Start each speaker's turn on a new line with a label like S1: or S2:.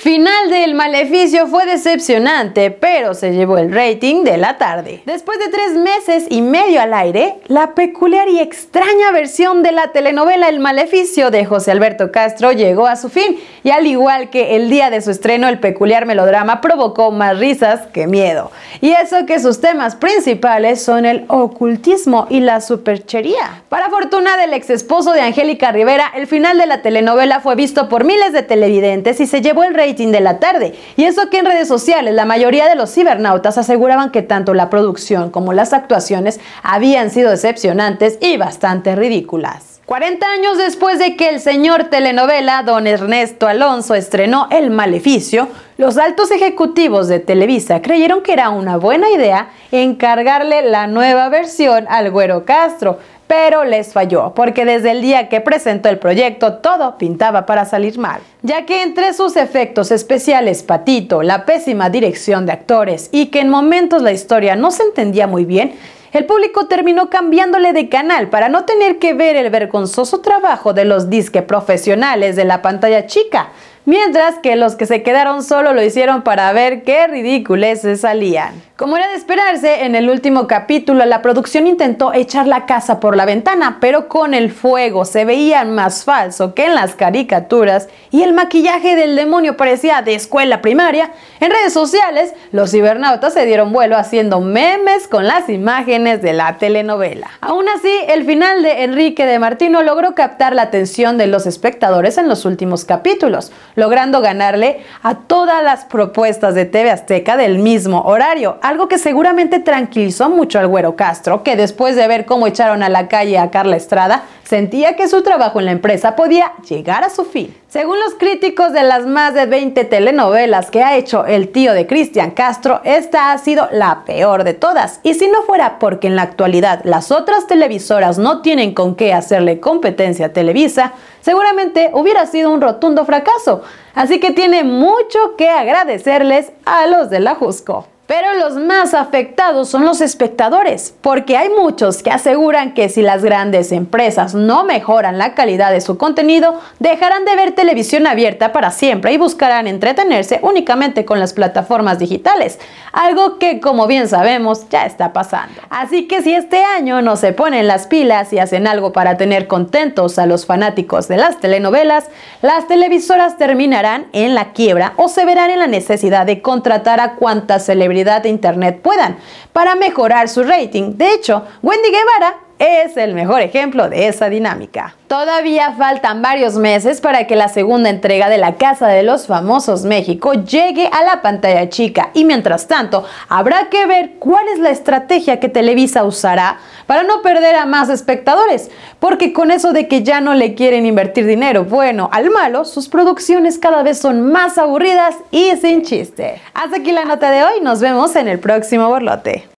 S1: Final del Maleficio fue decepcionante, pero se llevó el rating de la tarde. Después de tres meses y medio al aire, la peculiar y extraña versión de la telenovela El Maleficio de José Alberto Castro llegó a su fin y al igual que el día de su estreno, el peculiar melodrama provocó más risas que miedo. Y eso que sus temas principales son el ocultismo y la superchería. Para fortuna del ex esposo de Angélica Rivera, el final de la telenovela fue visto por miles de televidentes y se llevó el de la tarde. Y eso que en redes sociales la mayoría de los cibernautas aseguraban que tanto la producción como las actuaciones habían sido decepcionantes y bastante ridículas. 40 años después de que el señor telenovela don Ernesto Alonso estrenó El Maleficio, los altos ejecutivos de Televisa creyeron que era una buena idea encargarle la nueva versión al Güero Castro, pero les falló, porque desde el día que presentó el proyecto todo pintaba para salir mal, ya que entre sus efectos especiales patito, la pésima dirección de actores y que en momentos la historia no se entendía muy bien, el público terminó cambiándole de canal para no tener que ver el vergonzoso trabajo de los disque profesionales de la pantalla chica, mientras que los que se quedaron solo lo hicieron para ver qué se salían. Como era de esperarse, en el último capítulo la producción intentó echar la casa por la ventana, pero con el fuego se veía más falso que en las caricaturas y el maquillaje del demonio parecía de escuela primaria. En redes sociales, los cibernautas se dieron vuelo haciendo memes con las imágenes de la telenovela. Aún así, el final de Enrique de Martino logró captar la atención de los espectadores en los últimos capítulos, logrando ganarle a todas las propuestas de TV Azteca del mismo horario algo que seguramente tranquilizó mucho al güero Castro, que después de ver cómo echaron a la calle a Carla Estrada, sentía que su trabajo en la empresa podía llegar a su fin. Según los críticos de las más de 20 telenovelas que ha hecho el tío de Cristian Castro, esta ha sido la peor de todas. Y si no fuera porque en la actualidad las otras televisoras no tienen con qué hacerle competencia a Televisa, seguramente hubiera sido un rotundo fracaso. Así que tiene mucho que agradecerles a los de la Jusco. Pero los más afectados son los espectadores, porque hay muchos que aseguran que si las grandes empresas no mejoran la calidad de su contenido, dejarán de ver televisión abierta para siempre y buscarán entretenerse únicamente con las plataformas digitales, algo que como bien sabemos ya está pasando. Así que si este año no se ponen las pilas y hacen algo para tener contentos a los fanáticos de las telenovelas, las televisoras terminarán en la quiebra o se verán en la necesidad de contratar a cuantas celebridades de Internet puedan, para mejorar su rating. De hecho, Wendy Guevara es el mejor ejemplo de esa dinámica. Todavía faltan varios meses para que la segunda entrega de La Casa de los Famosos México llegue a la pantalla chica y mientras tanto habrá que ver cuál es la estrategia que Televisa usará para no perder a más espectadores, porque con eso de que ya no le quieren invertir dinero, bueno, al malo, sus producciones cada vez son más aburridas y sin chiste. Hasta aquí la nota de hoy, nos vemos en el próximo borlote.